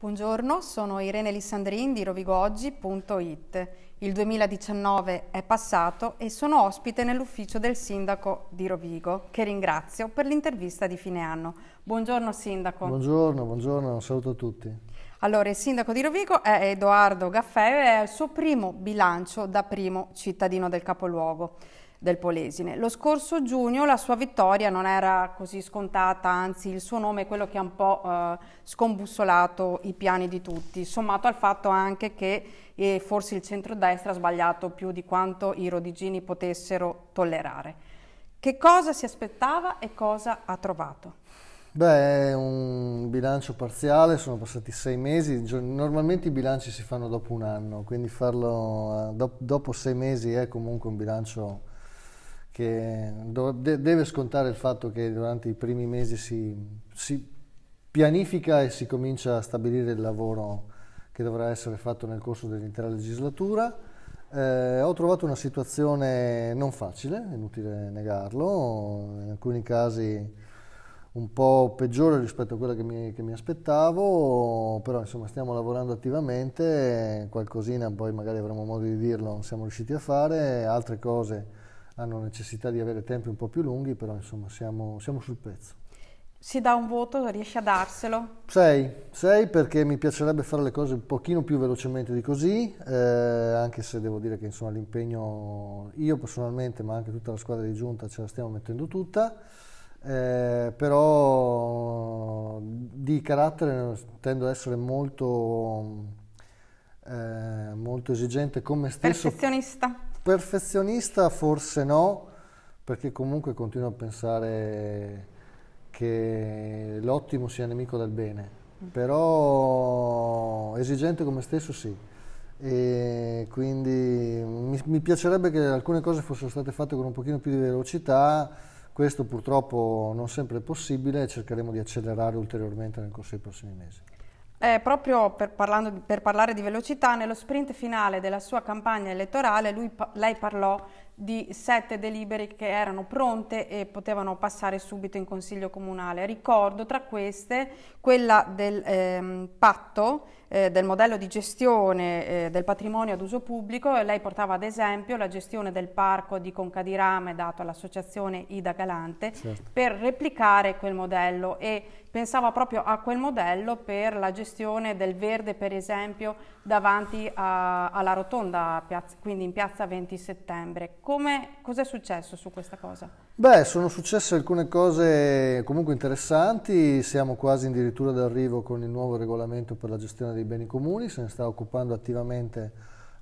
Buongiorno, sono Irene Lissandrin di rovigoggi.it. Il 2019 è passato e sono ospite nell'ufficio del sindaco di Rovigo, che ringrazio per l'intervista di fine anno. Buongiorno sindaco. Buongiorno, buongiorno, un saluto a tutti. Allora, il sindaco di Rovigo è Edoardo Gaffè e è il suo primo bilancio da primo cittadino del capoluogo del Polesine. Lo scorso giugno la sua vittoria non era così scontata, anzi il suo nome è quello che ha un po' eh, scombussolato i piani di tutti, sommato al fatto anche che eh, forse il centrodestra ha sbagliato più di quanto i rodigini potessero tollerare. Che cosa si aspettava e cosa ha trovato? Beh, un bilancio parziale, sono passati sei mesi, normalmente i bilanci si fanno dopo un anno, quindi farlo eh, dopo sei mesi è comunque un bilancio che deve scontare il fatto che durante i primi mesi si, si, pianifica e si comincia a stabilire il lavoro che dovrà essere fatto nel corso dell'intera legislatura. Eh, ho trovato una situazione non facile, inutile negarlo, in alcuni casi un po' peggiore rispetto a quella che mi, che mi aspettavo, però insomma stiamo lavorando attivamente, qualcosina poi magari avremo modo di dirlo, non siamo riusciti a fare, altre cose hanno necessità di avere tempi un po' più lunghi, però insomma siamo, siamo sul pezzo. Si dà un voto, riesce a darselo? Sei, 6 perché mi piacerebbe fare le cose un pochino più velocemente di così, eh, anche se devo dire che insomma l'impegno io personalmente, ma anche tutta la squadra di giunta ce la stiamo mettendo tutta, eh, però di carattere tendo ad essere molto, eh, molto esigente come me stesso. Perfezionista Perfezionista forse no, perché comunque continuo a pensare che l'ottimo sia nemico del bene, mm. però esigente come stesso sì. E quindi mi, mi piacerebbe che alcune cose fossero state fatte con un pochino più di velocità, questo purtroppo non sempre è possibile e cercheremo di accelerare ulteriormente nel corso dei prossimi mesi. Eh, proprio per, di, per, parlare di velocità, nello sprint finale della sua campagna elettorale lui, lei parlò di sette delibere che erano pronte e potevano passare subito in Consiglio Comunale. Ricordo tra queste quella del ehm, patto, eh, del modello di gestione eh, del patrimonio ad uso pubblico. e Lei portava ad esempio la gestione del parco di Concadirame dato all'associazione Ida Galante certo. per replicare quel modello e pensava proprio a quel modello per la gestione del verde per esempio davanti a, alla rotonda, piazza, quindi in piazza 20 settembre come, cosa è successo su questa cosa? Beh, sono successe alcune cose comunque interessanti, siamo quasi addirittura d'arrivo con il nuovo regolamento per la gestione dei beni comuni, se ne sta occupando attivamente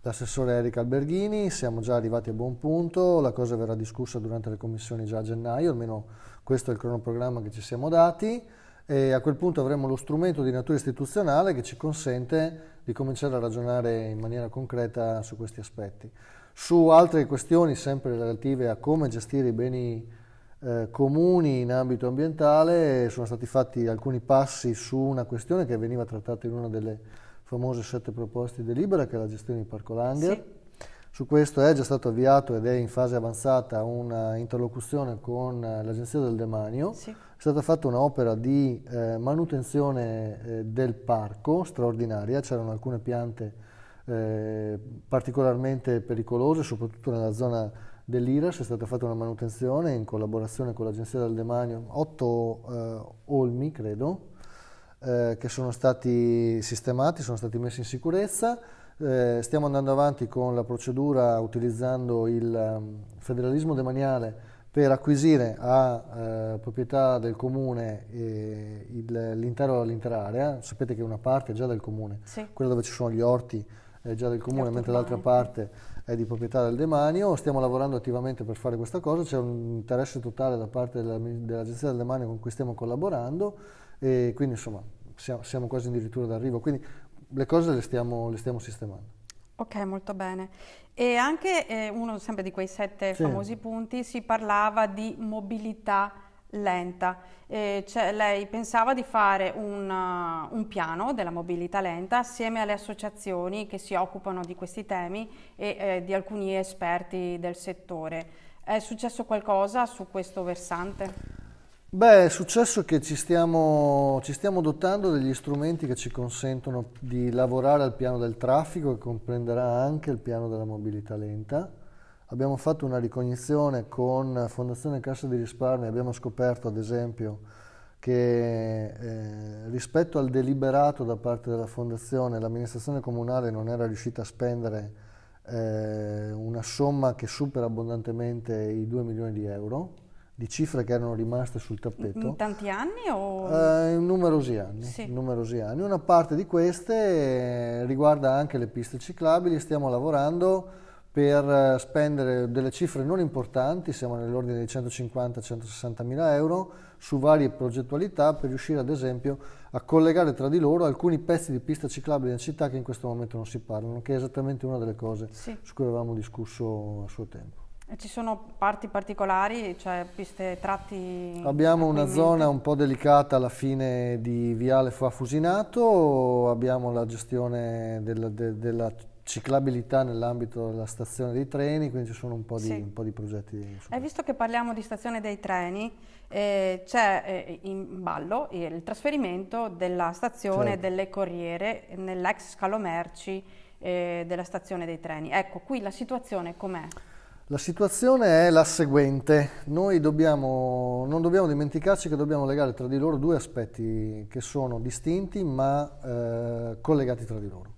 l'assessore Erika Alberghini, siamo già arrivati a buon punto, la cosa verrà discussa durante le commissioni già a gennaio, almeno questo è il cronoprogramma che ci siamo dati e a quel punto avremo lo strumento di natura istituzionale che ci consente di cominciare a ragionare in maniera concreta su questi aspetti. Su altre questioni sempre relative a come gestire i beni eh, comuni in ambito ambientale sono stati fatti alcuni passi su una questione che veniva trattata in una delle famose sette proposte di Libera, che è la gestione di Parco Langer. Sì. Su questo è già stato avviato ed è in fase avanzata una interlocuzione con eh, l'Agenzia del Demanio. Sì. È stata fatta un'opera di eh, manutenzione eh, del parco straordinaria, c'erano alcune piante eh, particolarmente pericolose, soprattutto nella zona dell'Iras, è stata fatta una manutenzione in collaborazione con l'Agenzia del Demanio, 8 eh, olmi credo, eh, che sono stati sistemati, sono stati messi in sicurezza. Eh, stiamo andando avanti con la procedura utilizzando il ehm, federalismo demaniale per acquisire a eh, proprietà del comune eh, l'intera area. Sapete che una parte è già del comune, sì. quella dove ci sono gli orti è già del comune, mentre l'altra parte è di proprietà del demanio. Stiamo lavorando attivamente per fare questa cosa, c'è un interesse totale da parte dell'Agenzia del Demanio con cui stiamo collaborando e quindi insomma siamo, quasi addirittura d'arrivo, quindi le cose le stiamo, le stiamo sistemando. Ok, molto bene. E anche eh, uno sempre di quei sette sì. famosi punti si parlava di mobilità lenta. Eh, cioè, lei pensava di fare un, eh, un, piano della mobilità lenta assieme alle associazioni che si occupano di questi temi e eh, di alcuni esperti del settore. È successo qualcosa su questo versante? Beh, è successo che ci stiamo, ci stiamo dotando degli strumenti che ci consentono di lavorare al piano del traffico, che comprenderà anche il piano della mobilità lenta Abbiamo fatto una ricognizione con Fondazione Cassa di Risparmio e abbiamo scoperto, ad esempio, che eh, rispetto al deliberato da parte della Fondazione l'amministrazione comunale non era riuscita a spendere eh, una somma che supera abbondantemente i 2 milioni di euro di cifre che erano rimaste sul tappeto. In tanti anni o? Eh, in numerosi anni, sì. numerosi anni. Una parte di queste eh, riguarda anche le piste ciclabili, stiamo lavorando per eh, spendere delle cifre non importanti, siamo nell'ordine di 150-160 mila euro, su varie progettualità per riuscire ad esempio a collegare tra di loro alcuni pezzi di pista ciclabile in città che in questo momento non si parlano, che è esattamente una delle cose sì. su cui avevamo discusso a suo tempo. E ci sono parti particolari, cioè piste, tratti? Abbiamo una zona un po' delicata alla fine di Viale Fa Fusinato, abbiamo la gestione della, de, della ciclabilità nell'ambito della stazione dei treni, quindi ci sono un po' di, sì. un po di progetti. E visto che parliamo di stazione dei treni, eh, c'è eh, in ballo il trasferimento della stazione certo. delle Corriere nell'ex scalo merci eh, della stazione dei treni. Ecco, qui la situazione com'è? La situazione è la seguente, noi dobbiamo, non dobbiamo dimenticarci che dobbiamo legare tra di loro due aspetti che sono distinti ma eh, collegati tra di loro.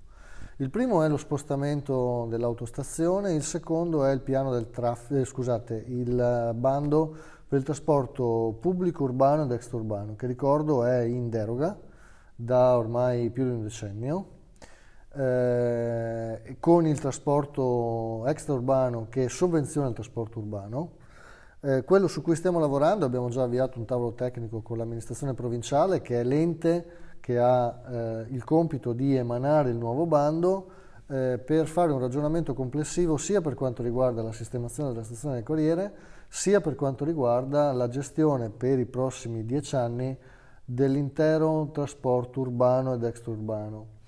Il primo è lo spostamento dell'autostazione, il secondo è il, del eh, scusate, il eh, bando per il trasporto pubblico urbano ed extraurbano, che ricordo è in deroga da ormai più di un decennio, eh, con il trasporto extraurbano che sovvenziona il trasporto urbano. Eh, quello su cui stiamo lavorando, abbiamo già avviato un tavolo tecnico con l'amministrazione provinciale che è l'ente che ha eh, il compito di emanare il nuovo bando eh, per fare un ragionamento complessivo sia per quanto riguarda la sistemazione della stazione del Corriere, sia per quanto riguarda la gestione per i prossimi dieci anni dell'intero trasporto urbano ed extraurbano.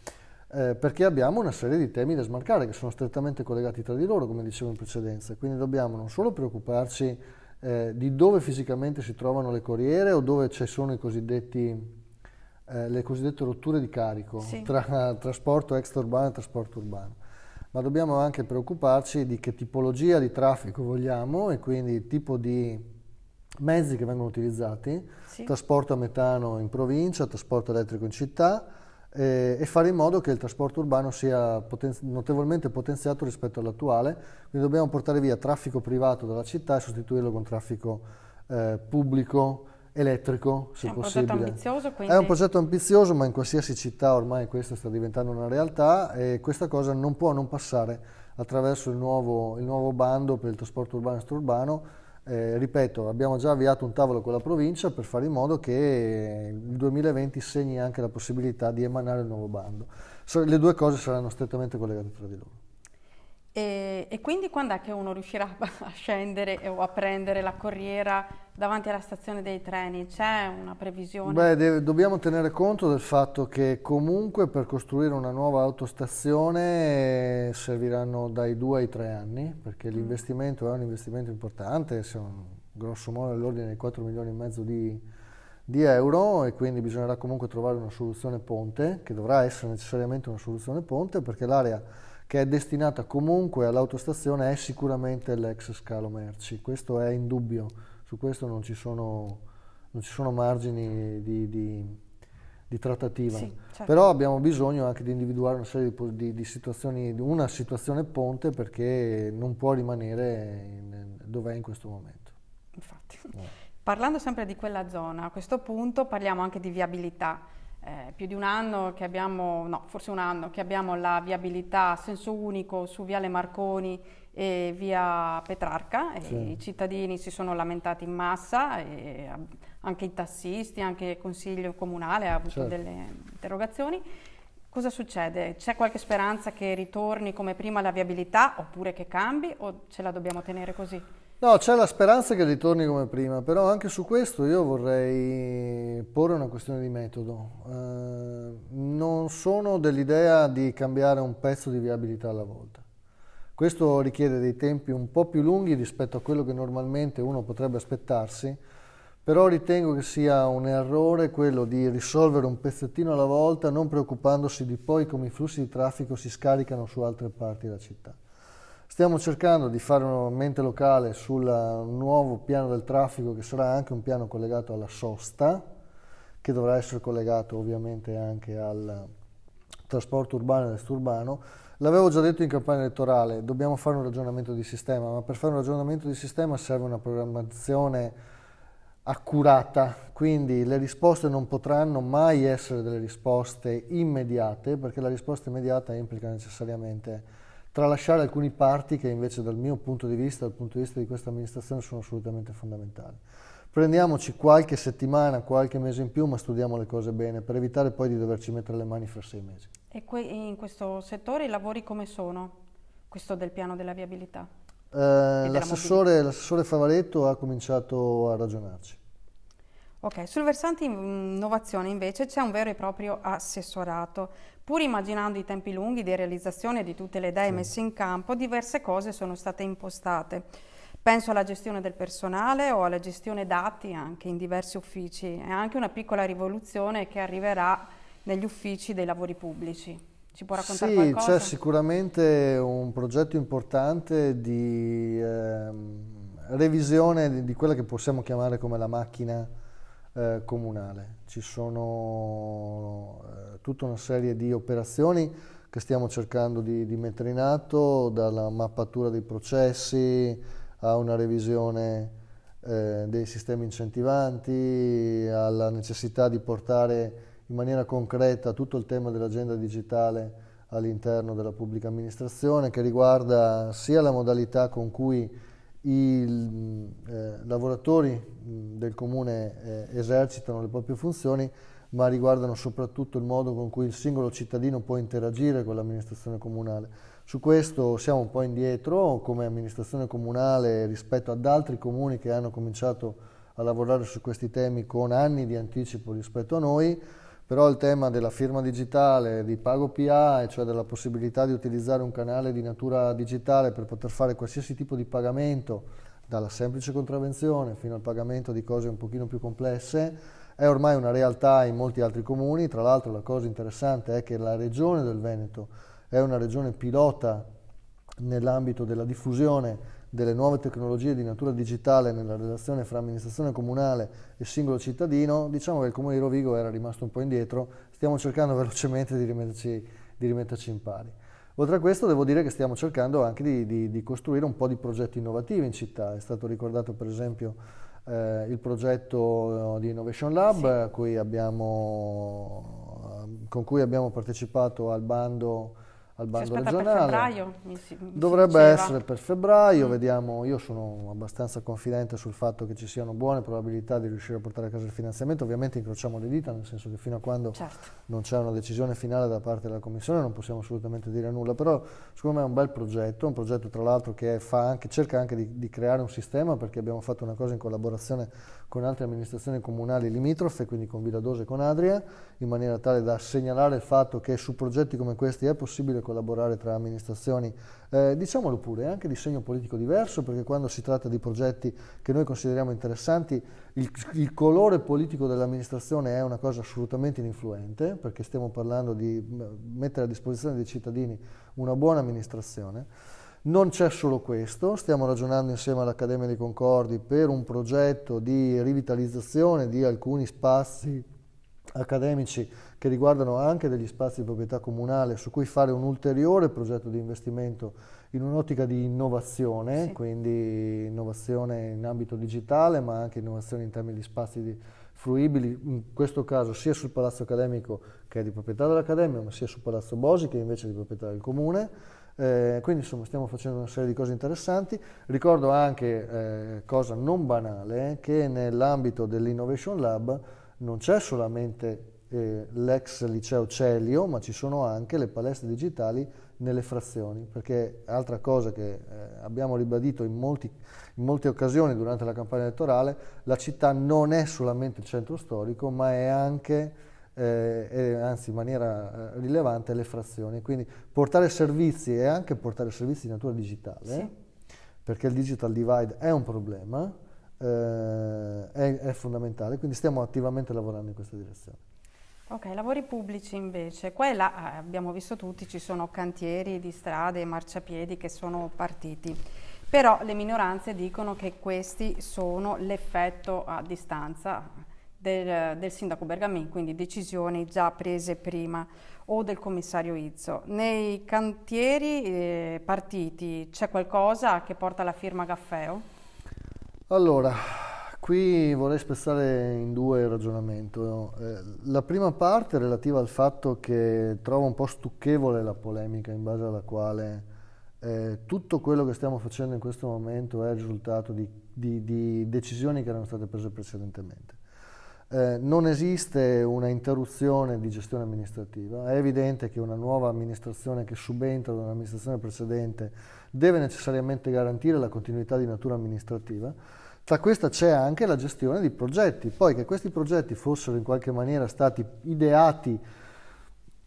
Eh, perché abbiamo una serie di temi da smarcare che sono strettamente collegati tra di loro, come dicevo in precedenza. Quindi dobbiamo non solo preoccuparci eh, di dove fisicamente si trovano le corriere o dove ci sono i cosiddetti eh, le cosiddette rotture di carico sì. tra trasporto extraurbano e trasporto urbano, ma dobbiamo anche preoccuparci di che tipologia di traffico vogliamo e quindi il tipo di mezzi che vengono utilizzati, sì. trasporto a metano in provincia, trasporto elettrico in città, e fare in modo che il trasporto urbano sia poten- notevolmente potenziato rispetto all'attuale, quindi dobbiamo portare via traffico privato dalla città e sostituirlo con traffico eh, pubblico elettrico, se è un progetto ambizioso, quindi... È un progetto ambizioso, ma in qualsiasi città ormai questo sta diventando una realtà e questa cosa non può non passare attraverso il nuovo, il nuovo bando per il trasporto urbano e extraurbano. Eh, ripeto, abbiamo già avviato un tavolo con la provincia per fare in modo che il 2020 segni anche la possibilità di emanare il nuovo bando. le due cose saranno strettamente collegate tra di loro. E, e, quindi quando è che uno riuscirà a scendere o a prendere la corriera davanti alla stazione dei treni? C'è una previsione? Beh, de- dobbiamo tenere conto del fatto che comunque per costruire una nuova autostazione eh, serviranno dai due ai tre anni, perché mm. l'investimento è un investimento importante, siamo grosso modo nell'ordine di 4 milioni e mezzo di, di euro e quindi bisognerà comunque trovare una soluzione ponte, che dovrà essere necessariamente una soluzione ponte, perché l'area che è destinata comunque all'autostazione è sicuramente l'ex scalo merci, questo è indubbio, su questo non ci sono, non ci sono margini di, di, di trattativa, sì, certo. però abbiamo bisogno anche di individuare una serie di, di situazioni, una situazione ponte perché non può rimanere dove è in questo momento. Infatti. No. Eh. Parlando sempre di quella zona, a questo punto parliamo anche di viabilità eh, più di un anno che abbiamo, no, forse un anno, che abbiamo la viabilità a senso unico su Viale Marconi e via Petrarca. Sì. I cittadini si sono lamentati in massa, anche i tassisti, anche il Consiglio Comunale ha avuto certo. delle interrogazioni. Cosa succede? C'è qualche speranza che ritorni come prima la viabilità oppure che cambi o ce la dobbiamo tenere così? No, c'è la speranza che ritorni come prima, però anche su questo io vorrei porre una questione di metodo. Eh, non sono dell'idea di cambiare un pezzo di viabilità alla volta. Questo richiede dei tempi un po' più lunghi rispetto a quello che normalmente uno potrebbe aspettarsi, però ritengo che sia un errore quello di risolvere un pezzettino alla volta non preoccupandosi di poi come i flussi di traffico si scaricano su altre parti della città. Stiamo cercando di fare un mente locale sul nuovo piano del traffico che sarà anche un piano collegato alla sosta, che dovrà essere collegato ovviamente anche al trasporto urbano e esturbano. L'avevo già detto in campagna elettorale, dobbiamo fare un ragionamento di sistema, ma per fare un ragionamento di sistema serve una programmazione accurata, quindi le risposte non potranno mai essere delle risposte immediate, perché la risposta immediata implica necessariamente tralasciare alcuni parti che invece dal mio punto di vista, dal punto di vista di questa amministrazione, sono assolutamente fondamentali. Prendiamoci qualche settimana, qualche mese in più, ma studiamo le cose bene per evitare poi di doverci mettere le mani fra sei mesi. E que in questo settore i lavori come sono? Questo del piano della viabilità? Eh, l'assessore, l'assessore Favaretto ha cominciato a ragionarci Ok, sul versante mm, innovazione invece c'è un vero e proprio assessorato. Pur immaginando i tempi lunghi di realizzazione di tutte le idee sì. messe in campo, diverse cose sono state impostate. Penso alla gestione del personale o alla gestione dati anche in diversi uffici. È anche una piccola rivoluzione che arriverà negli uffici dei lavori pubblici. Ci può raccontare sì, qualcosa? Sì, c'è sicuramente un progetto importante di eh, revisione di, di quella che possiamo chiamare come la macchina eh, comunale. Ci sono eh, tutta una serie di operazioni che stiamo cercando di, di mettere in atto, dalla mappatura dei processi a una revisione eh, dei sistemi incentivanti, alla necessità di portare in maniera concreta tutto il tema dell'agenda digitale all'interno della pubblica amministrazione che riguarda sia la modalità con cui i eh, lavoratori del comune eh, esercitano le proprie funzioni, ma riguardano soprattutto il modo con cui il singolo cittadino può interagire con l'amministrazione comunale. Su questo siamo un po' indietro come amministrazione comunale rispetto ad altri comuni che hanno cominciato a lavorare su questi temi con anni di anticipo rispetto a noi però il tema della firma digitale, di pago PA, cioè della possibilità di utilizzare un canale di natura digitale per poter fare qualsiasi tipo di pagamento, dalla semplice contravvenzione fino al pagamento di cose un pochino più complesse, è ormai una realtà in molti altri comuni. Tra l'altro la cosa interessante è che la regione del Veneto è una regione pilota nell'ambito della diffusione delle nuove tecnologie di natura digitale nella relazione fra amministrazione comunale e singolo cittadino, diciamo che il Comune di Rovigo era rimasto un po' indietro, stiamo cercando velocemente di rimetterci, di rimetterci in pari. Oltre a questo devo dire che stiamo cercando anche di, di, di, costruire un po' di progetti innovativi in città, è stato ricordato per esempio eh, il progetto eh, di Innovation Lab sì. cui abbiamo, con cui abbiamo partecipato al bando al Banco regionale. Si, Dovrebbe si essere per febbraio, mm. vediamo, io sono abbastanza confidente sul fatto che ci siano buone probabilità di riuscire a portare a casa il finanziamento, ovviamente incrociamo le dita, nel senso che fino a quando certo non c'è una decisione finale da parte della Commissione, non possiamo assolutamente dire nulla, però secondo me è un bel progetto, un progetto tra l'altro che anche, cerca anche di, di, creare un sistema perché abbiamo fatto una cosa in collaborazione con altre amministrazioni comunali limitrofe, quindi con Villadose e con Adria, in maniera tale da segnalare il fatto che su progetti come questi è possibile collaborare tra amministrazioni eh, diciamolo pure, è anche di segno politico diverso, perché quando si tratta di progetti che noi consideriamo interessanti, il, il colore politico dell'amministrazione è una cosa assolutamente ininfluente, perché stiamo parlando di mettere a disposizione dei cittadini una buona amministrazione. Non c'è solo questo, stiamo ragionando insieme all'Accademia dei Concordi per un progetto di rivitalizzazione di alcuni spazi accademici che riguardano anche degli spazi di proprietà comunale su cui fare un ulteriore progetto di investimento in un'ottica di innovazione, sì. quindi innovazione in ambito digitale ma anche innovazione in termini di spazi di fruibili, in questo caso sia sul Palazzo Accademico che è di proprietà dell'Accademia ma sia sul Palazzo Bosi che invece è di proprietà del Comune. Eh, quindi insomma stiamo facendo una serie di cose interessanti. Ricordo anche, eh, cosa non banale, che nell'ambito dell'Innovation Lab non c'è solamente eh, l'ex liceo Celio, ma ci sono anche le palestre digitali nelle frazioni, perché altra cosa che eh, abbiamo ribadito in, molti, in, molte occasioni durante la campagna elettorale, la città non è solamente il centro storico, ma è anche, eh, è, anzi in maniera eh, rilevante, le frazioni. Quindi portare servizi e anche portare servizi di natura digitale, sì. perché il digital divide è un problema, eh, è, è fondamentale, quindi stiamo attivamente lavorando in questa direzione. Ok, lavori pubblici invece, qua e eh, là abbiamo visto tutti, ci sono cantieri di strade, e marciapiedi che sono partiti, però le minoranze dicono che questi sono l'effetto a distanza del, del sindaco Bergamin, quindi decisioni già prese prima o del commissario Izzo. Nei cantieri eh, partiti c'è qualcosa che porta la firma Gaffeo? Allora, Qui vorrei spezzare in due il ragionamento. Eh, la prima parte è relativa al fatto che trovo un po' stucchevole la polemica in base alla quale eh, tutto quello che stiamo facendo in questo momento è il risultato di, di, di decisioni che erano state prese precedentemente. Eh, non esiste una interruzione di gestione amministrativa, è evidente che una nuova amministrazione che subentra da un'amministrazione precedente deve necessariamente garantire la continuità di natura amministrativa tra questa c'è anche la gestione di progetti, poi che questi progetti fossero in qualche maniera stati ideati,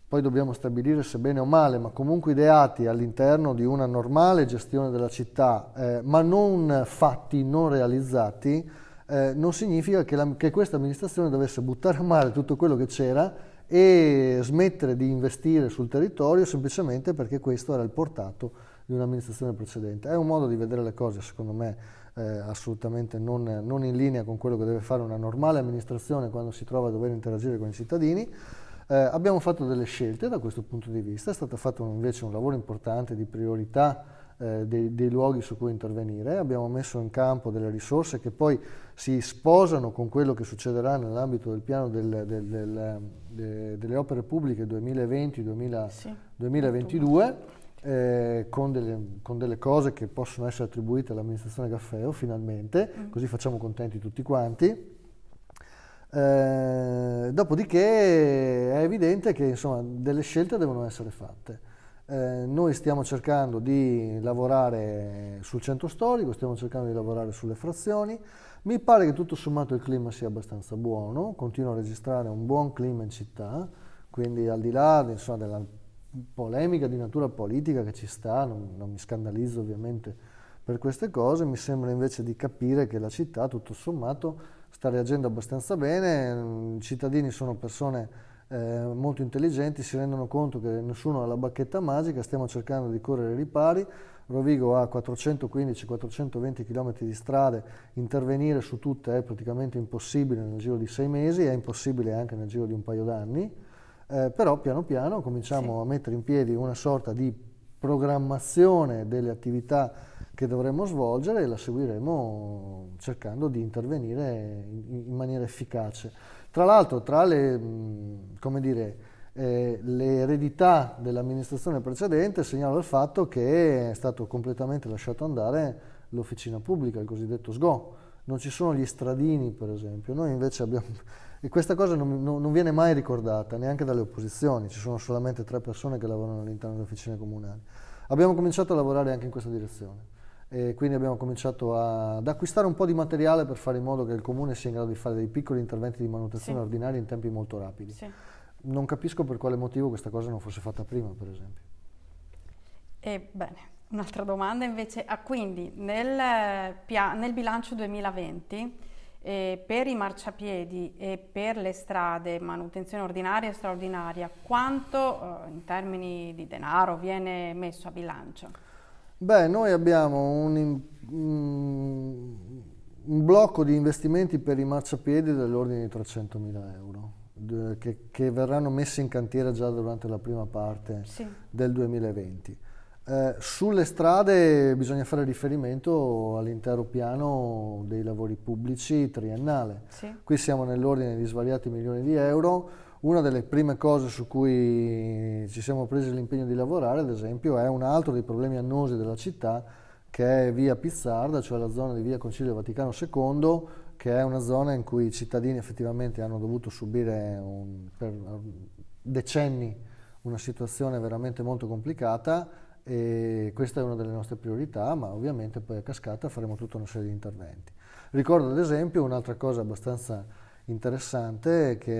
poi dobbiamo stabilire se bene o male, ma comunque ideati all'interno di una normale gestione della città, eh, ma non fatti, non realizzati, eh, non significa che, la, che questa amministrazione dovesse buttare a mare tutto quello che c'era e smettere di investire sul territorio semplicemente perché questo era il portato di un'amministrazione precedente. È un modo di vedere le cose, secondo me, eh, assolutamente non, non, in linea con quello che deve fare una normale amministrazione quando si trova a dover interagire con i cittadini. Eh, abbiamo fatto delle scelte da questo punto di vista, è stato fatto invece un lavoro importante di priorità eh, dei, dei, luoghi su cui intervenire, abbiamo messo in campo delle risorse che poi si sposano con quello che succederà nell'ambito del piano del, del, del, eh, de, delle opere pubbliche 2020-2022. Sì eh, con, delle, con, delle, cose che possono essere attribuite all'amministrazione Gaffeo, finalmente, mm. così facciamo contenti tutti quanti. Eh, dopodiché è evidente che insomma, delle scelte devono essere fatte. Eh, noi stiamo cercando di lavorare sul centro storico, stiamo cercando di lavorare sulle frazioni. Mi pare che tutto sommato il clima sia abbastanza buono, continuo a registrare un buon clima in città, quindi al di là insomma, della polemica di natura politica che ci sta, non, non mi scandalizzo ovviamente per queste cose, mi sembra invece di capire che la città tutto sommato sta reagendo abbastanza bene, i cittadini sono persone eh, molto intelligenti, si rendono conto che nessuno ha la bacchetta magica, stiamo cercando di correre i ripari, Rovigo ha 415-420 km di strade, intervenire su tutte è praticamente impossibile nel giro di sei mesi, è impossibile anche nel giro di un paio d'anni, eh, però piano piano cominciamo sì. a mettere in piedi una sorta di programmazione delle attività che dovremmo svolgere e la seguiremo cercando di intervenire in, in maniera efficace. Tra l'altro, tra le, mm, come dire, eh, le eredità dell'amministrazione precedente, segnalo il fatto che è stato completamente lasciato andare l'officina pubblica, il cosiddetto SGO. Non ci sono gli stradini, per esempio. Noi invece abbiamo e questa cosa non, non, viene mai ricordata, neanche dalle opposizioni, ci sono solamente tre persone che lavorano all'interno delle officine comunali. Abbiamo cominciato a lavorare anche in questa direzione e quindi abbiamo cominciato a, ad acquistare un po' di materiale per fare in modo che il comune sia in grado di fare dei piccoli interventi di manutenzione sì. ordinaria in tempi molto rapidi. Sì. Non capisco per quale motivo questa cosa non fosse fatta prima, per esempio. E Un'altra domanda invece, ah, quindi nel, eh, nel bilancio 2020 eh, per i marciapiedi e per le strade, manutenzione ordinaria e straordinaria, quanto eh, in termini di denaro viene messo a bilancio? Beh, noi abbiamo un, un blocco di investimenti per i marciapiedi dell'ordine di 300.000 euro. Che, che, verranno messi in cantiere già durante la prima parte sì. del 2020. Eh, sulle strade bisogna fare riferimento all'intero piano dei lavori pubblici triennale. Sì. Qui siamo nell'ordine di svariati milioni di euro. Una delle prime cose su cui ci siamo presi l'impegno di lavorare, ad esempio, è un altro dei problemi annosi della città, che è via Pizzarda, cioè la zona di via Concilio Vaticano II, che è una zona in cui i cittadini effettivamente hanno dovuto subire un, per decenni una situazione veramente molto complicata e questa è una delle nostre priorità, ma ovviamente poi a cascata faremo tutta una serie di interventi. Ricordo ad esempio un'altra cosa abbastanza interessante che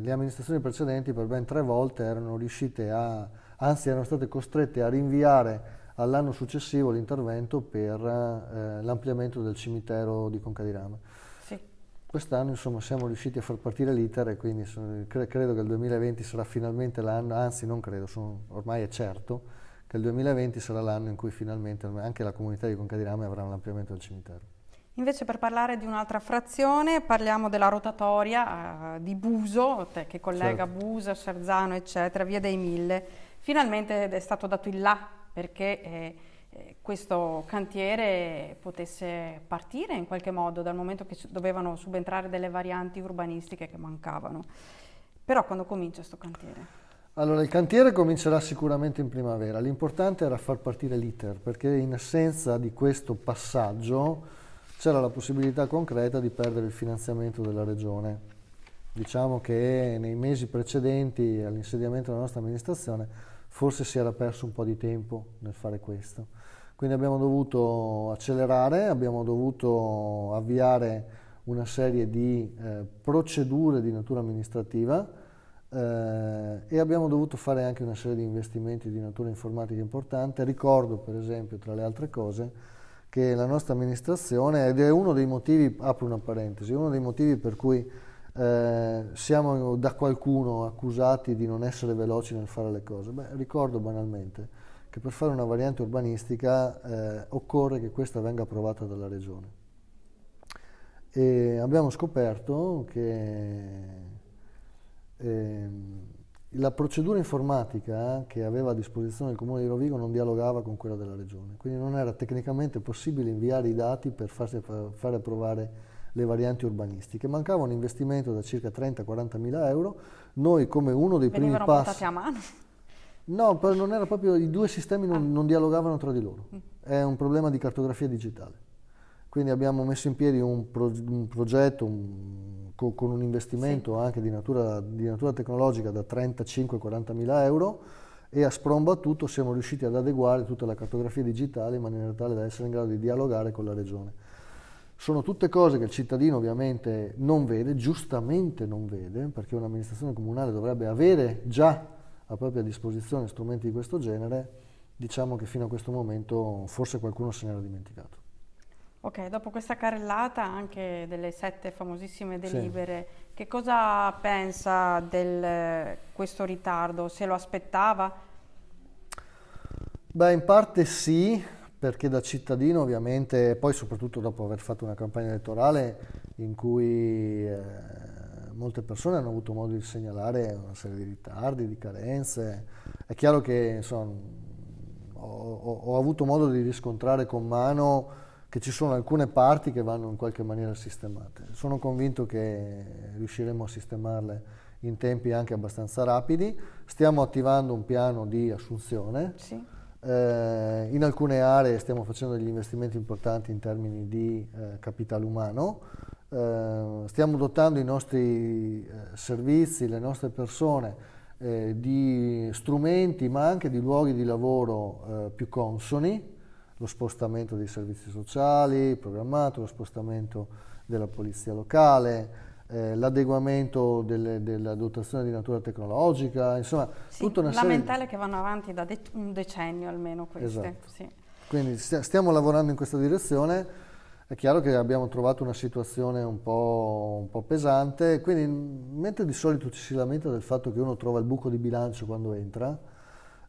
le amministrazioni precedenti per ben tre volte erano riuscite a, anzi erano state costrette a rinviare all'anno successivo l'intervento per eh, l'ampliamento del cimitero di Concadirama. Sì. Quest'anno insomma siamo riusciti a far partire l'iter e quindi sono, cre credo che il 2020 sarà finalmente l'anno, anzi non credo, sono, ormai è certo, che il 2020 sarà l'anno in cui finalmente anche la comunità di Concadiname avrà un ampliamento del cimitero. Invece per parlare di un'altra frazione parliamo della rotatoria eh, di Buso, che collega certo. Buso, Serzano, eccetera, via dei Mille. Finalmente è stato dato il là perché eh, eh, questo cantiere potesse partire in qualche modo dal momento che dovevano subentrare delle varianti urbanistiche che mancavano. Però quando comincia questo cantiere? Allora, il cantiere comincerà sicuramente in primavera, l'importante era far partire l'iter, perché in assenza di questo passaggio c'era la possibilità concreta di perdere il finanziamento della regione. Diciamo che nei mesi precedenti all'insediamento della nostra amministrazione forse si era perso un po' di tempo nel fare questo. Quindi abbiamo dovuto accelerare, abbiamo dovuto avviare una serie di eh, procedure di natura amministrativa eh, e abbiamo dovuto fare anche una serie di investimenti di natura informatica importante. Ricordo per esempio tra le altre cose che la nostra amministrazione, ed è uno dei motivi, apro una parentesi, uno dei motivi per cui eh, siamo da qualcuno accusati di non essere veloci nel fare le cose, Beh, ricordo banalmente che per fare una variante urbanistica eh, occorre che questa venga approvata dalla regione. E abbiamo scoperto che eh, la procedura informatica che aveva a disposizione il Comune di Rovigo non dialogava con quella della Regione, quindi non era tecnicamente possibile inviare i dati per farsi, far approvare le varianti urbanistiche. Mancava un investimento da circa 30-40 mila euro, noi come uno dei Venivano primi passi... a mano? No, non era proprio, i due sistemi non, ah. non dialogavano tra di loro, mm. è un problema di cartografia digitale. Quindi abbiamo messo in piedi un, pro, un progetto, un, con, con un investimento sì. anche di natura, di natura, tecnologica da 35-40 mila euro e a sprombattuto siamo riusciti ad adeguare tutta la cartografia digitale in maniera tale da essere in grado di dialogare con la regione. Sono tutte cose che il cittadino ovviamente non vede, giustamente non vede, perché un'amministrazione comunale dovrebbe avere già a propria disposizione strumenti di questo genere, diciamo che fino a questo momento forse qualcuno se n'era dimenticato. Ok, dopo questa carrellata anche delle sette famosissime delibere, sì. che cosa pensa di questo ritardo? Se lo aspettava? Beh, in parte sì, perché da cittadino ovviamente, poi soprattutto dopo aver fatto una campagna elettorale in cui eh, molte persone hanno avuto modo di segnalare una serie di ritardi, di carenze, è chiaro che insomma, ho, ho avuto modo di riscontrare con mano che ci sono alcune parti che vanno in qualche maniera sistemate. Sono convinto che riusciremo a sistemarle in tempi anche abbastanza rapidi. Stiamo attivando un piano di assunzione. Sì. Eh, in alcune aree stiamo facendo degli investimenti importanti in termini di eh, capitale umano. Eh, stiamo dotando i nostri eh, servizi, le nostre persone eh, di strumenti ma anche di luoghi di lavoro eh, più consoni lo spostamento dei servizi sociali programmato, lo spostamento della polizia locale, eh, l'adeguamento della dotazione di natura tecnologica, insomma sì, tutta una serie... lamentele che vanno avanti da de un decennio almeno queste. Esatto. Sì. Quindi st stiamo lavorando in questa direzione, è chiaro che abbiamo trovato una situazione un po', un po', pesante, quindi mentre di solito ci si lamenta del fatto che uno trova il buco di bilancio quando entra,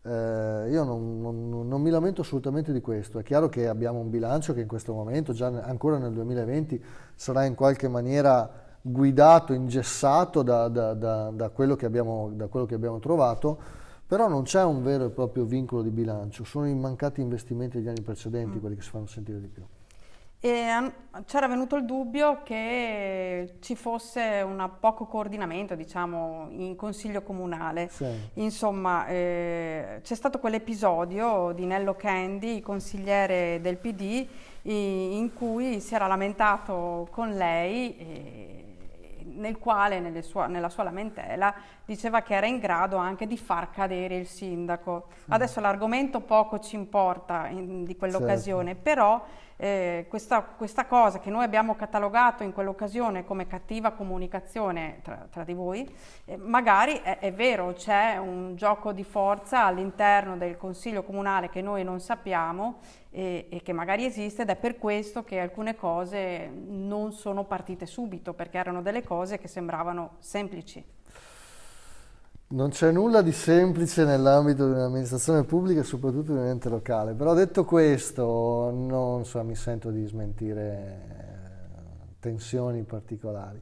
eh, io non, non, non, mi lamento assolutamente di questo, è chiaro che abbiamo un bilancio che in questo momento, già ancora nel 2020, sarà in qualche maniera guidato, ingessato da, da, da, da quello, che abbiamo, quello che abbiamo trovato, però non c'è un vero e proprio vincolo di bilancio, sono i mancati investimenti degli anni precedenti mm. quelli che si fanno sentire di più. E c'era venuto il dubbio che ci fosse un poco coordinamento, diciamo, in consiglio comunale. Sì. Insomma, eh, c'è stato quell'episodio di Nello Candy, consigliere del PD, in cui si era lamentato con lei. E, nel quale, sua, nella sua lamentela, diceva che era in grado anche di far cadere il sindaco. Sì. Adesso l'argomento poco ci importa in, di quell'occasione, certo. però eh, questa, questa, cosa che noi abbiamo catalogato in quell'occasione come cattiva comunicazione tra, tra di voi, eh, magari è, è vero, c'è un gioco di forza all'interno del Consiglio Comunale che noi non sappiamo e, eh, e, che magari esiste ed è per questo che alcune cose non sono partite subito perché erano delle cose che sembravano semplici. Non c'è nulla di semplice nell'ambito di un'amministrazione pubblica e soprattutto di un ente locale, però detto questo non so, mi sento di smentire eh, tensioni particolari.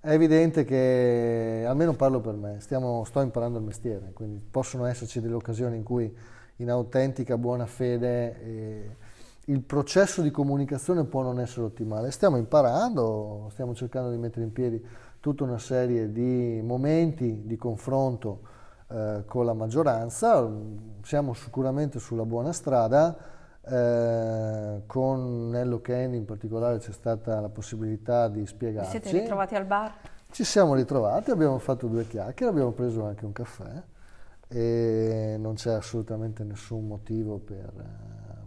È evidente che, almeno parlo per me, stiamo, sto imparando il mestiere, quindi possono esserci delle occasioni in cui in autentica buona fede eh, il processo di comunicazione può non essere ottimale. Stiamo imparando, stiamo cercando di mettere in piedi tutta una serie di momenti di confronto eh, con la maggioranza, siamo sicuramente sulla buona strada, eh, con Nello Kenny in particolare c'è stata la possibilità di spiegarci. Vi siete ritrovati al bar? Ci siamo ritrovati, abbiamo fatto due chiacchiere, abbiamo preso anche un caffè e non c'è assolutamente nessun motivo per,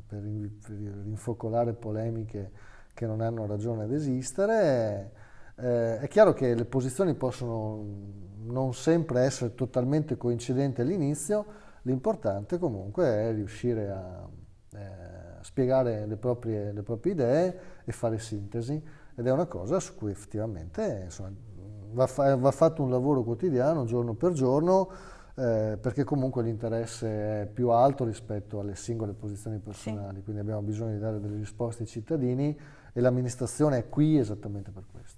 per, per rinfocolare polemiche che non hanno ragione ad esistere eh, è chiaro che le posizioni possono non sempre essere totalmente coincidenti all'inizio, l'importante comunque è riuscire a eh, spiegare le proprie, le proprie, idee e fare sintesi ed è una cosa su cui effettivamente insomma, va, fa- va, fatto un lavoro quotidiano, giorno per giorno, eh, perché comunque l'interesse è più alto rispetto alle singole posizioni personali, sì. quindi abbiamo bisogno di dare delle risposte ai cittadini e l'amministrazione è qui esattamente per questo.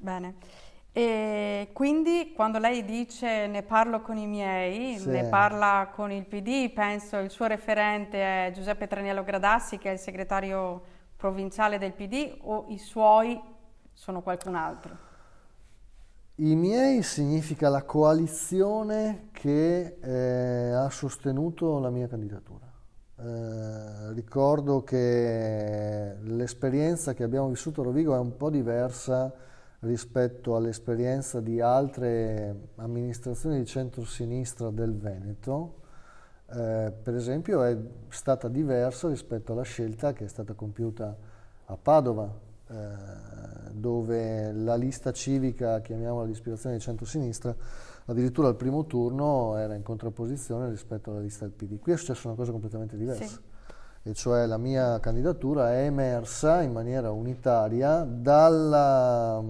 Bene. E quindi quando lei dice ne parlo con i miei, sì. ne parla con il PD, penso il suo referente è Giuseppe Traniello Gradassi che è il segretario provinciale del PD o i suoi sono qualcun altro? I miei significa la coalizione che eh, ha sostenuto la mia candidatura. Eh, ricordo che eh, l'esperienza che abbiamo vissuto a Rovigo è un po' diversa rispetto all'esperienza di altre amministrazioni di centrosinistra del Veneto, eh, per esempio è stata diversa rispetto alla scelta che è stata compiuta a Padova, eh, dove la lista civica, chiamiamola di ispirazione di centrosinistra, addirittura al primo turno era in contrapposizione rispetto alla lista del PD. Qui è successa una cosa completamente diversa. Sì e cioè la mia candidatura è emersa in maniera unitaria dalla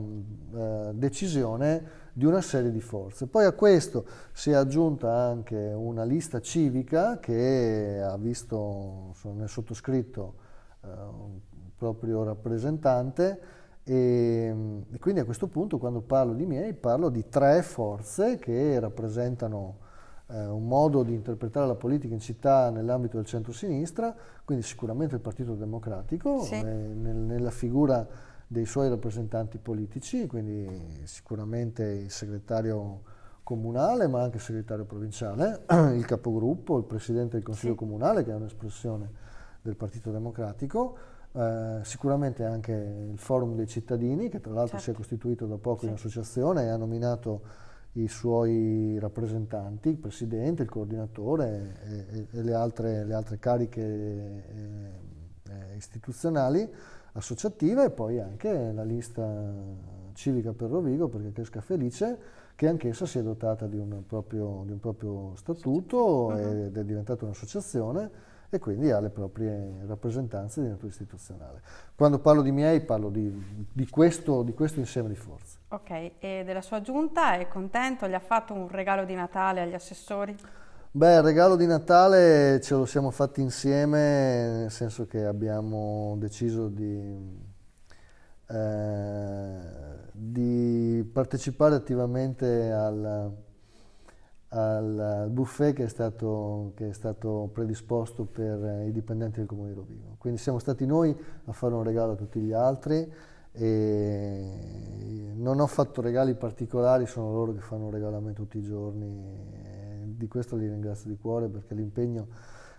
eh, decisione di una serie di forze. Poi a questo si è aggiunta anche una lista civica che ha visto nel sottoscritto eh, un proprio rappresentante e, e quindi a questo punto quando parlo di miei parlo di tre forze che rappresentano eh, un modo di interpretare la politica in città nell'ambito del centro-sinistra, quindi sicuramente il Partito Democratico sì. eh, nel, nella figura dei suoi rappresentanti politici, quindi sicuramente il segretario comunale ma anche il segretario provinciale, il capogruppo, il presidente del Consiglio sì. Comunale che è un'espressione del Partito Democratico, Uh, sicuramente anche il forum dei cittadini che tra l'altro certo. si è certo. costituito da poco sì. in associazione e ha nominato i suoi rappresentanti, il presidente, il coordinatore e, e, e le, altre, le, altre, cariche eh, eh, istituzionali associative e poi anche la lista civica per Rovigo perché Cresca Felice che anch'essa si è dotata di un proprio, di un proprio statuto ed è diventata un'associazione e quindi ha le proprie rappresentanze di natura istituzionale. Quando parlo di miei parlo di, di, questo, di questo insieme di forze. Ok, e della sua giunta è contento? Gli ha fatto un regalo di Natale agli assessori? Beh, il regalo di Natale ce lo siamo fatti insieme, nel senso che abbiamo deciso di, eh, di partecipare attivamente al, al buffet che è, stato, che è stato predisposto per eh, i dipendenti del Comune di Rovigo. Quindi siamo stati noi a fare un regalo a tutti gli altri e non ho fatto regali particolari, sono loro che fanno un regalo a me tutti i giorni di questo li ringrazio di cuore perché l'impegno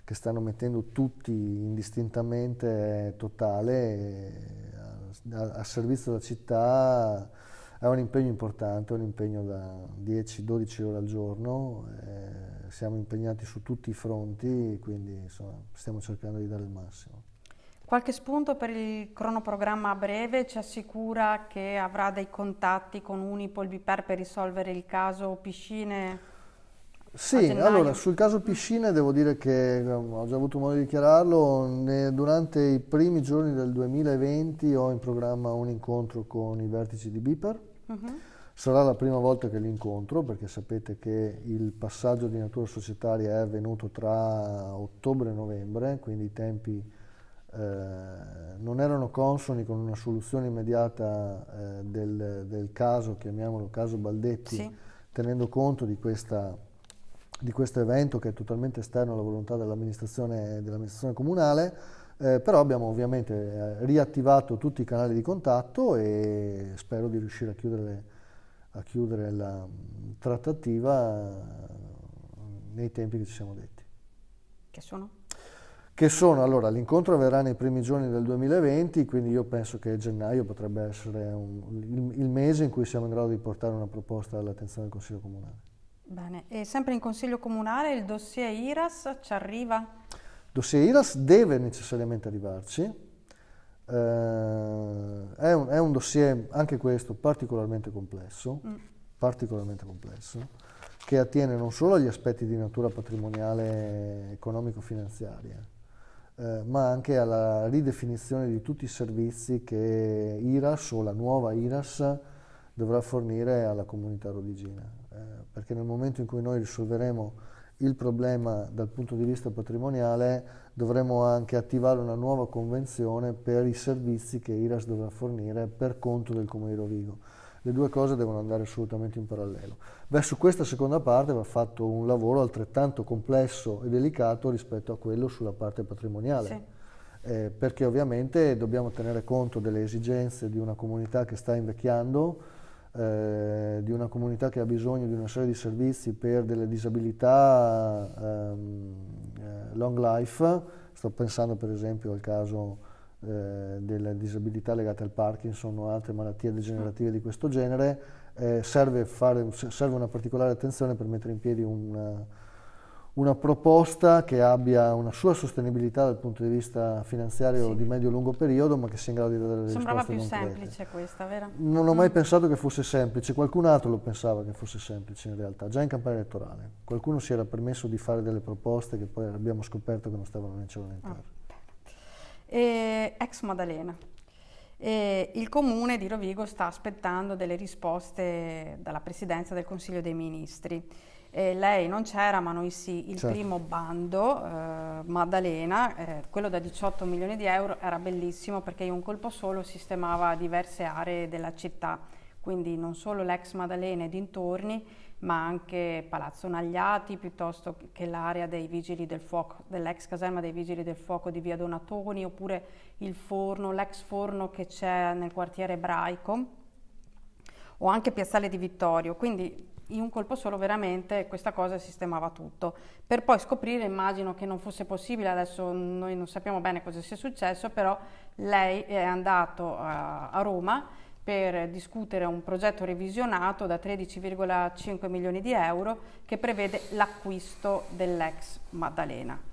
che stanno mettendo tutti indistintamente è totale a, eh, a servizio della città è un impegno importante, un impegno da 10-12 ore al giorno, eh, siamo impegnati su tutti i fronti, quindi insomma, stiamo cercando di dare il massimo. Qualche spunto per il cronoprogramma a breve ci assicura che avrà dei contatti con Unipol Biper per risolvere il caso piscine? Sì, allora sul caso piscine devo dire che eh, ho già avuto modo di dichiararlo, ne, durante i primi giorni del 2020 ho in programma un incontro con i vertici di Biper Mm-hmm. Sarà la prima volta che li incontro perché sapete che il passaggio di natura societaria è avvenuto tra ottobre e novembre, quindi i tempi eh, non erano consoni con una soluzione immediata eh, del, del, caso, chiamiamolo caso Baldetti, sì. tenendo conto di, questa, di questo evento che è totalmente esterno alla volontà dell'amministrazione, dell'amministrazione comunale eh, però abbiamo ovviamente eh, riattivato tutti i canali di contatto e spero di riuscire a chiudere, a chiudere la mm, trattativa eh, nei tempi che ci siamo detti. Che sono? che sono, allora, l'incontro avverrà nei primi giorni del 2020, quindi io penso che gennaio potrebbe essere un, il, il, mese in cui siamo in grado di portare una proposta all'attenzione del Consiglio Comunale. Bene, e sempre in Consiglio Comunale il dossier IRAS ci arriva? Dossier IRAS deve necessariamente arrivarci, eh, è, un, è, un, dossier, anche questo, particolarmente complesso, mm. particolarmente complesso, che attiene non solo agli aspetti di natura patrimoniale economico-finanziaria, eh, ma anche alla ridefinizione di tutti i servizi che IRAS o la nuova IRAS dovrà fornire alla comunità rodigina. Eh, perché nel momento in cui noi risolveremo il problema dal punto di vista patrimoniale, dovremo anche attivare una nuova convenzione per i servizi che IRAS dovrà fornire per conto del Comune di Rovigo. Le due cose devono andare assolutamente in parallelo. Beh, su questa seconda parte va fatto un lavoro altrettanto complesso e delicato rispetto a quello sulla parte patrimoniale. Sì. Eh, perché ovviamente dobbiamo tenere conto delle esigenze di una comunità che sta invecchiando, eh, di una comunità che ha bisogno di una serie di servizi per delle disabilità ehm, eh, long life, sto pensando per esempio al caso eh, delle disabilità legate al Parkinson o altre malattie degenerative di questo genere, serve, fare, serve, una particolare attenzione per mettere in piedi un una proposta che abbia una sua sostenibilità dal punto di vista finanziario sì. di medio-lungo e periodo, ma che sia in grado di dare delle Sembrava risposte Sembrava più semplice questa, vero? Non ho mai mm. pensato che fosse semplice, qualcun altro lo pensava che fosse semplice in realtà, già in campagna elettorale. Qualcuno si era permesso di fare delle proposte che poi abbiamo scoperto che non stavano nel cielo né oh. eh, ex Maddalena. E il comune di Rovigo sta aspettando delle risposte dalla presidenza del Consiglio dei Ministri eh, lei non c'era ma noi sì, il certo. primo bando, eh, Maddalena, eh, quello da 18 milioni di euro era bellissimo perché in un colpo solo sistemava diverse aree della città, quindi non solo l'ex Maddalena e dintorni ma anche Palazzo Nagliati piuttosto che l'area dei Vigili del Fuoco, dell'ex caserma dei Vigili del Fuoco di via Donatoni oppure il forno, l'ex forno che c'è nel quartiere ebraico o anche Piazzale di Vittorio, quindi in un colpo solo veramente questa cosa sistemava tutto. Per poi scoprire, immagino che non fosse possibile, adesso noi non sappiamo bene cosa sia successo, però lei è andato a, a Roma per discutere un progetto revisionato da 13,5 milioni di euro che prevede l'acquisto dell'ex Maddalena.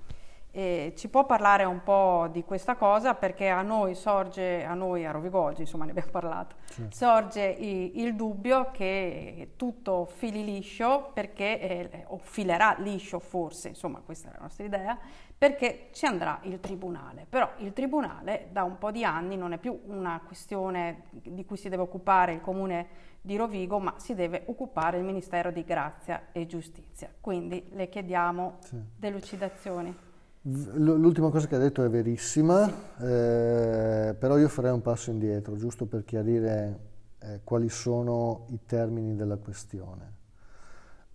Eh, ci può parlare un po' di questa cosa perché a noi sorge, a noi a Rovigoggi, insomma ne abbiamo parlato, certo. sorge i, il dubbio che tutto fili liscio perché, eh, o filerà liscio forse, insomma questa è la nostra idea, perché ci andrà il tribunale. Però il tribunale da un po' di anni non è più una questione di cui si deve occupare il comune di Rovigo, ma si deve occupare il Ministero di Grazia e Giustizia. Quindi le chiediamo sì. delucidazioni. L'ultima cosa che ha detto è verissima, eh, però io farei un passo indietro, giusto per chiarire eh, quali sono i termini della questione.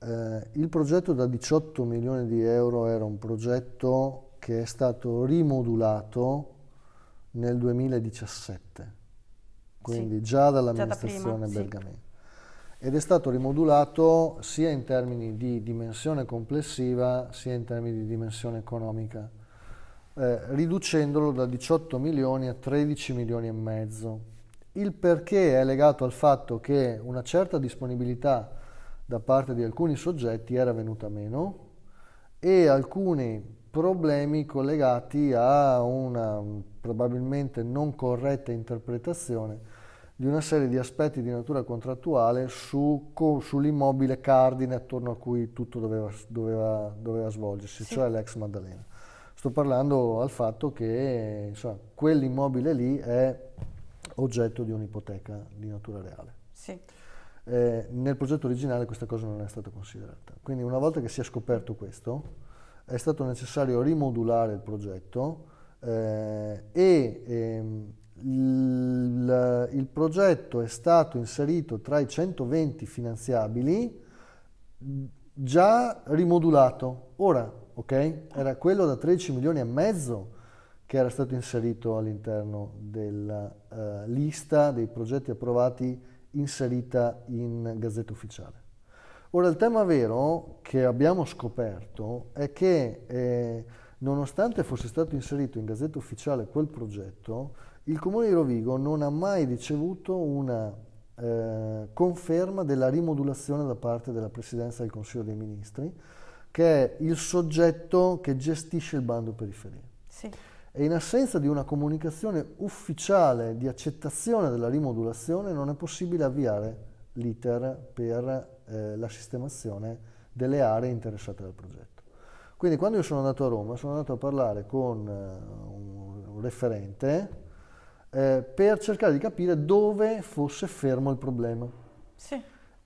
Eh, il progetto da 18 milioni di euro era un progetto che è stato rimodulato nel 2017, quindi sì. già dall'amministrazione già da prima, ed è stato rimodulato sia in termini di dimensione complessiva sia in termini di dimensione economica, eh, riducendolo da 18 milioni a 13 milioni e mezzo. Il perché è legato al fatto che una certa disponibilità da parte di alcuni soggetti era venuta meno e alcuni problemi collegati a una mm, probabilmente non corretta interpretazione di una serie di aspetti di natura contrattuale su, co, sull'immobile cardine attorno a cui tutto doveva, doveva, doveva svolgersi, sì. cioè l'ex Maddalena. Sto parlando al fatto che insomma, quell'immobile lì è oggetto di un'ipoteca di natura reale. Sì. Eh, nel progetto originale questa cosa non è stata considerata. Quindi una volta che si è scoperto questo, è stato necessario rimodulare il progetto eh, e ehm, il, il progetto è stato inserito tra i 120 finanziabili già rimodulato. Ora, ok? Era quello da 13 milioni e mezzo che era stato inserito all'interno della uh, eh, lista dei progetti approvati inserita in Gazzetta Ufficiale. Ora il tema vero che abbiamo scoperto è che eh, nonostante fosse stato inserito in Gazzetta Ufficiale quel progetto, il Comune di Rovigo non ha mai ricevuto una eh, conferma della rimodulazione da parte della Presidenza del Consiglio dei Ministri, che è il soggetto che gestisce il bando periferie. Sì. E in assenza di una comunicazione ufficiale di accettazione della rimodulazione non è possibile avviare l'iter per eh, la sistemazione delle aree interessate dal progetto. Quindi quando io sono andato a Roma sono andato a parlare con eh, un referente eh, per cercare di capire dove fosse fermo il problema. Sì.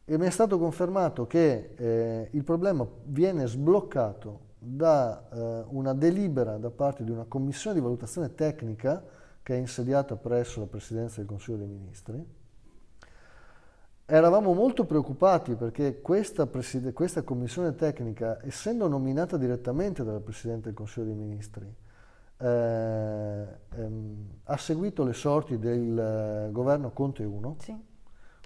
E mi è stato confermato che eh, il problema viene sbloccato da eh, una delibera da parte di una commissione di valutazione tecnica che è insediata presso la Presidenza del Consiglio dei Ministri. Eravamo molto preoccupati perché questa, preside- questa commissione tecnica, essendo nominata direttamente dalla Presidente del Consiglio dei Ministri, eh, ehm, ha seguito le sorti del eh, governo Conte 1, sì.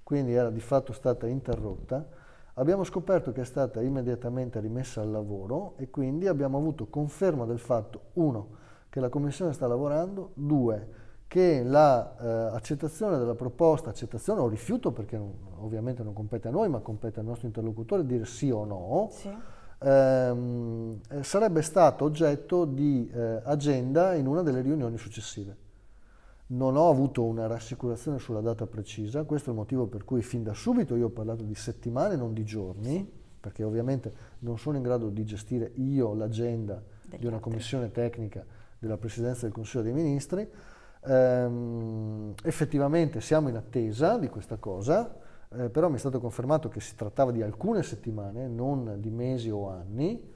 quindi era di fatto stata interrotta. Abbiamo scoperto che è stata immediatamente rimessa al lavoro e quindi abbiamo avuto conferma del fatto, uno, che la Commissione sta lavorando, due, che l'accettazione la, eh, della proposta, accettazione o rifiuto, perché non, ovviamente non compete a noi, ma compete al nostro interlocutore dire sì o no, sì ehm, sarebbe stato oggetto di eh, agenda in una delle riunioni successive. Non ho avuto una rassicurazione sulla data precisa, questo è il motivo per cui fin da subito io ho parlato di settimane, non di giorni, perché ovviamente non sono in grado di gestire io l'agenda di una commissione tecnica della Presidenza del Consiglio dei Ministri. Ehm, effettivamente siamo in attesa di questa cosa, eh, però mi è stato confermato che si trattava di alcune settimane, non di mesi o anni,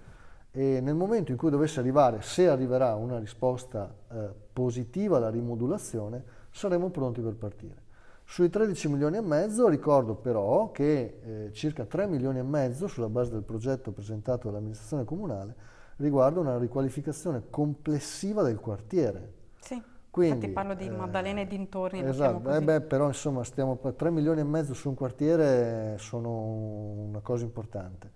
e nel momento in cui dovesse arrivare, se arriverà una risposta eh, positiva alla rimodulazione, saremo pronti per partire. Sui 13 milioni e mezzo ricordo però che eh, circa 3 milioni e mezzo sulla base del progetto presentato dall'amministrazione comunale riguarda una riqualificazione complessiva del quartiere. Sì quindi, Infatti parlo di eh, Maddalena e dintorni. Esatto, eh beh, però insomma stiamo, 3 milioni e mezzo su un quartiere sono una cosa importante,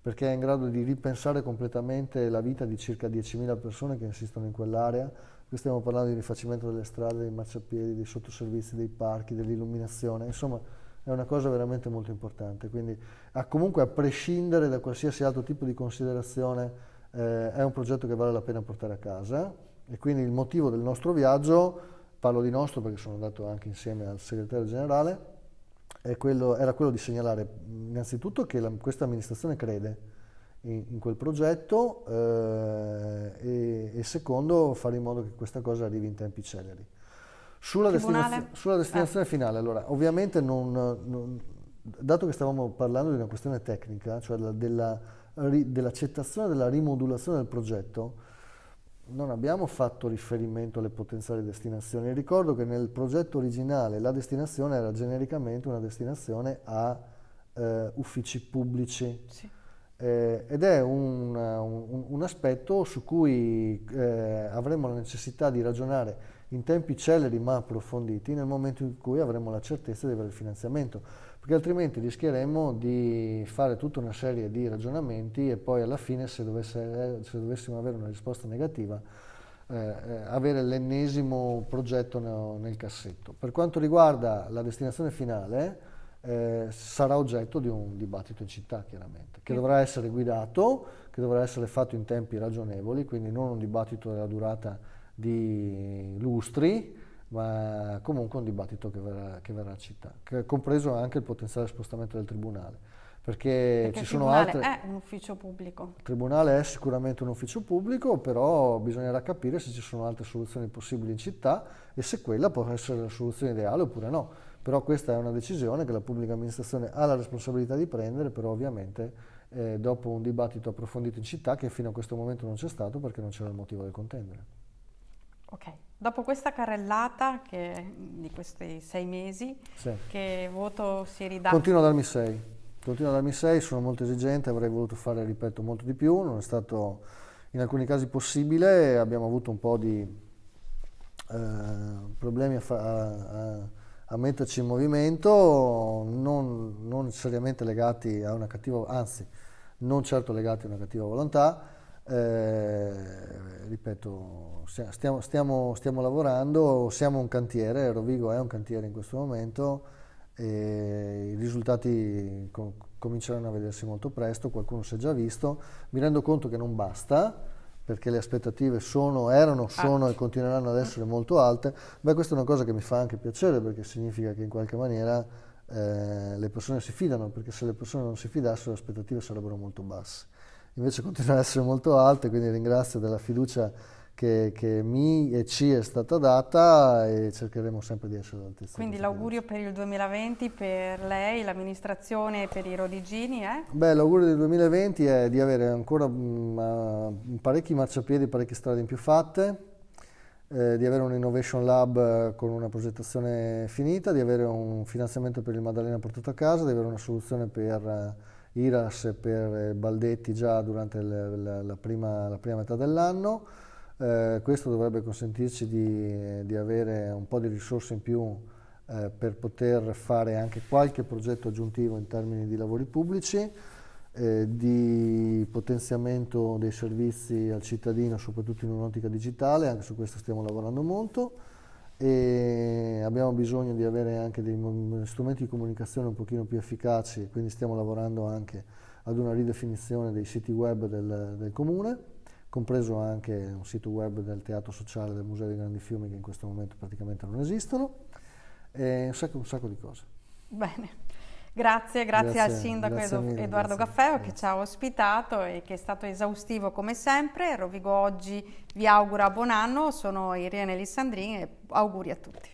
perché è in grado di ripensare completamente la vita di circa 10.000 persone che insistono in quell'area. Qui stiamo parlando di rifacimento delle strade, dei marciapiedi, dei sottoservizi, dei parchi, dell'illuminazione, insomma è una cosa veramente molto importante. Quindi a, comunque a prescindere da qualsiasi altro tipo di considerazione eh, è un progetto che vale la pena portare a casa e quindi il motivo del nostro viaggio, parlo di nostro perché sono andato anche insieme al segretario generale, quello, era quello di segnalare innanzitutto che la, questa amministrazione crede in, in quel progetto eh, e, e, secondo fare in modo che questa cosa arrivi in tempi celeri. Sulla, destinazio, sulla destinazione eh. finale, allora, ovviamente non, non, dato che stavamo parlando di una questione tecnica, cioè della, della, dell'accettazione della rimodulazione del progetto, non abbiamo fatto riferimento alle potenziali destinazioni. Ricordo che nel progetto originale la destinazione era genericamente una destinazione a eh, uffici pubblici. Sì. Eh, ed è un, un, un, aspetto su cui eh, avremo la necessità di ragionare in tempi celeri ma approfonditi nel momento in cui avremo la certezza di avere il finanziamento perché altrimenti rischieremmo di fare tutta una serie di ragionamenti e poi alla fine se, dovesse, eh, se dovessimo avere una risposta negativa eh, eh, avere l'ennesimo progetto nel, nel cassetto. Per quanto riguarda la destinazione finale, eh, sarà oggetto di un dibattito in città, chiaramente, che mm. dovrà essere guidato, che dovrà essere fatto in tempi ragionevoli, quindi non un dibattito della durata di lustri, ma comunque un dibattito che verrà, che verrà città, che compreso anche il potenziale spostamento del Tribunale. Perché, perché ci sono altre. Il Tribunale è un ufficio pubblico. Il Tribunale è sicuramente un ufficio pubblico, però bisognerà capire se ci sono altre soluzioni possibili in città e se quella può essere la soluzione ideale oppure no. Però questa è una decisione che la pubblica amministrazione ha la responsabilità di prendere, però ovviamente eh, dopo un dibattito approfondito in città che fino a questo momento non c'è stato perché non c'era il motivo del contendere. Ok, dopo questa carrellata che, di questi sei mesi, sì. che voto si ridà? Continuo a darmi sei, continuo a darmi sei, sono molto esigente, avrei voluto fare, ripeto, molto di più, non è stato in alcuni casi possibile, abbiamo avuto un po' di eh, problemi a, a, a, a, metterci in movimento, non, non seriamente legati a una cattiva, anzi, non certo legati a una cattiva volontà, eh, ripeto, stiamo, stiamo, stiamo, lavorando, siamo un cantiere, Rovigo è un cantiere in questo momento, i risultati com cominceranno a vedersi molto presto, qualcuno si è già visto, mi rendo conto che non basta perché le aspettative sono, erano, ah. sono e continueranno ad essere molto alte, beh questa è una cosa che mi fa anche piacere perché significa che in qualche maniera eh, le persone si fidano, perché se le persone non si fidassero le aspettative sarebbero molto basse invece continuano ad essere molto alte, quindi ringrazio della fiducia che, che, mi e ci è stata data e cercheremo sempre di essere all'altezza. Quindi l'augurio per il 2020 per lei, l'amministrazione e per i Rodigini è? Eh? Beh, l'augurio del 2020 è di avere ancora mh, mm, parecchi marciapiedi, parecchie strade in più fatte, eh, di avere un innovation lab con una progettazione finita, di avere un finanziamento per il Maddalena portato a casa, di avere una soluzione per IRAS per eh, Baldetti già durante la, la, la, prima, la prima, metà dell'anno. Eh, questo dovrebbe consentirci di, di, avere un po' di risorse in più eh, per poter fare anche qualche progetto aggiuntivo in termini di lavori pubblici, eh, di potenziamento dei servizi al cittadino, soprattutto in un'ottica digitale, anche su questo stiamo lavorando molto e abbiamo bisogno di avere anche degli strumenti di comunicazione un pochino più efficaci, quindi stiamo lavorando anche ad una ridefinizione dei siti web del, del comune, compreso anche un sito web del teatro sociale del Museo dei Grandi Fiumi che in questo momento praticamente non esistono, e un sacco, un sacco di cose. Bene. Grazie, grazie, grazie al sindaco grazie mille, Edoardo grazie, Gaffeo che ci ha ospitato e che è stato esaustivo come sempre. Rovigo oggi vi augura buon anno, sono Irene Lissandrini e auguri a tutti.